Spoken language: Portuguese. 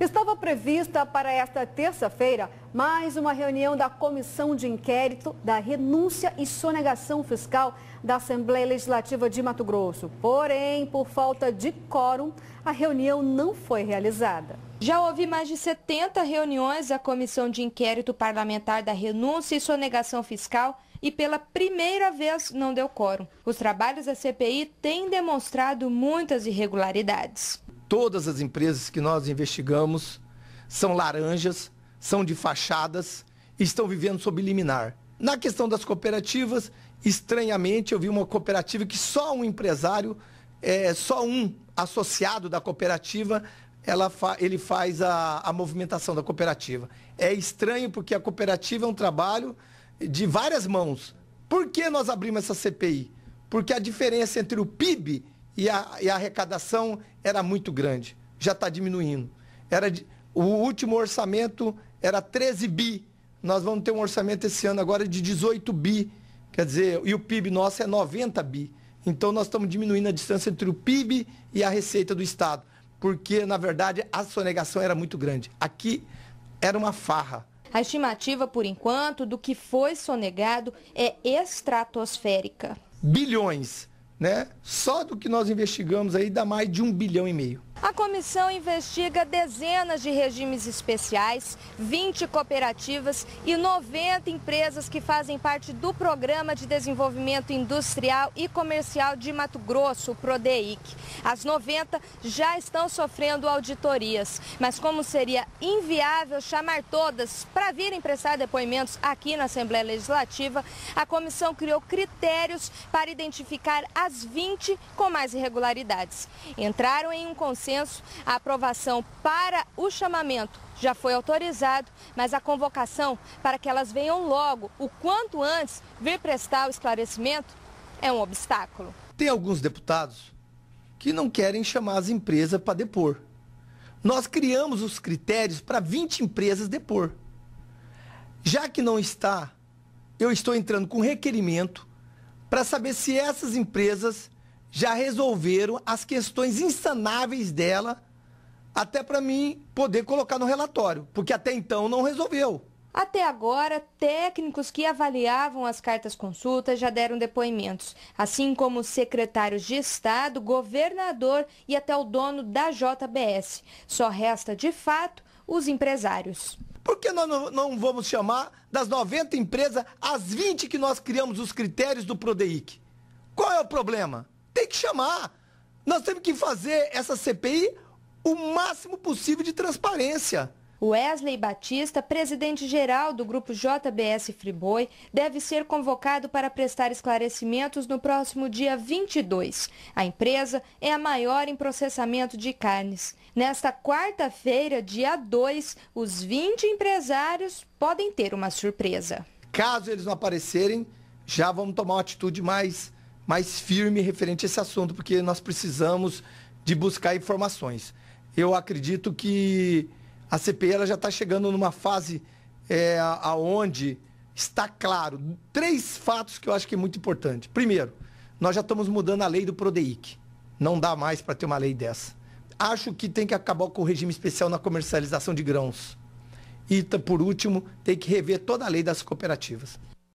Estava prevista para esta terça-feira mais uma reunião da Comissão de Inquérito da Renúncia e Sonegação Fiscal da Assembleia Legislativa de Mato Grosso. Porém, por falta de quórum, a reunião não foi realizada. Já houve mais de 70 reuniões da Comissão de Inquérito Parlamentar da Renúncia e Sonegação Fiscal e pela primeira vez não deu quórum. Os trabalhos da CPI têm demonstrado muitas irregularidades. Todas as empresas que nós investigamos são laranjas, são de fachadas, estão vivendo sob liminar. Na questão das cooperativas, estranhamente eu vi uma cooperativa que só um empresário, é, só um associado da cooperativa, ela fa, ele faz a, a movimentação da cooperativa. É estranho porque a cooperativa é um trabalho de várias mãos. Por que nós abrimos essa CPI? Porque a diferença entre o PIB e a, e a arrecadação era muito grande. Já está diminuindo. Era de, o último orçamento era 13 bi. Nós vamos ter um orçamento esse ano agora de 18 bi. Quer dizer, e o PIB nosso é 90 bi. Então nós estamos diminuindo a distância entre o PIB e a receita do Estado, porque na verdade a sonegação era muito grande. Aqui era uma farra. A estimativa, por enquanto, do que foi sonegado é estratosférica. Bilhões né? Só do que nós investigamos aí dá mais de um bilhão e meio. A comissão investiga dezenas de regimes especiais, 20 cooperativas e 90 empresas que fazem parte do Programa de Desenvolvimento Industrial e Comercial de Mato Grosso, o PRODEIC. As 90 já estão sofrendo auditorias, mas como seria inviável chamar todas para virem prestar depoimentos aqui na Assembleia Legislativa, a comissão criou critérios para identificar as 20 com mais irregularidades. Entraram em um conselho consenso, a aprovação para o chamamento já foi autorizado, mas a convocação para que elas venham logo, o quanto antes, vir prestar o esclarecimento é um obstáculo. Tem alguns deputados que não querem chamar as empresas para depor. Nós criamos os critérios para 20 empresas depor. Já que não está, eu estou entrando com requerimento para saber se essas empresas já resolveram as questões insanáveis dela, até para mim poder colocar no relatório, porque até então não resolveu. Até agora, técnicos que avaliavam as cartas consultas já deram depoimentos, assim como secretários de Estado, governador e até o dono da JBS. Só resta, de fato, os empresários. Por que nós não vamos chamar das 90 empresas as 20 que nós criamos os critérios do Prodeic? Qual é o problema? que chamar. Nós temos que fazer essa CPI o máximo possível de transparência. Wesley Batista, presidente-geral do grupo JBS Friboi, deve ser convocado para prestar esclarecimentos no próximo dia 22. A empresa é a maior em processamento de carnes. Nesta quarta-feira, dia 2, os 20 empresários podem ter uma surpresa. Caso eles não aparecerem, já vamos tomar uma atitude mais mais firme referente a esse assunto, porque nós precisamos de buscar informações. Eu acredito que a CPI ela já está chegando numa fase é, aonde está claro três fatos que eu acho que é muito importante. Primeiro, nós já estamos mudando a lei do Prodeic. Não dá mais para ter uma lei dessa. Acho que tem que acabar com o regime especial na comercialização de grãos. E, por último, tem que rever toda a lei das cooperativas.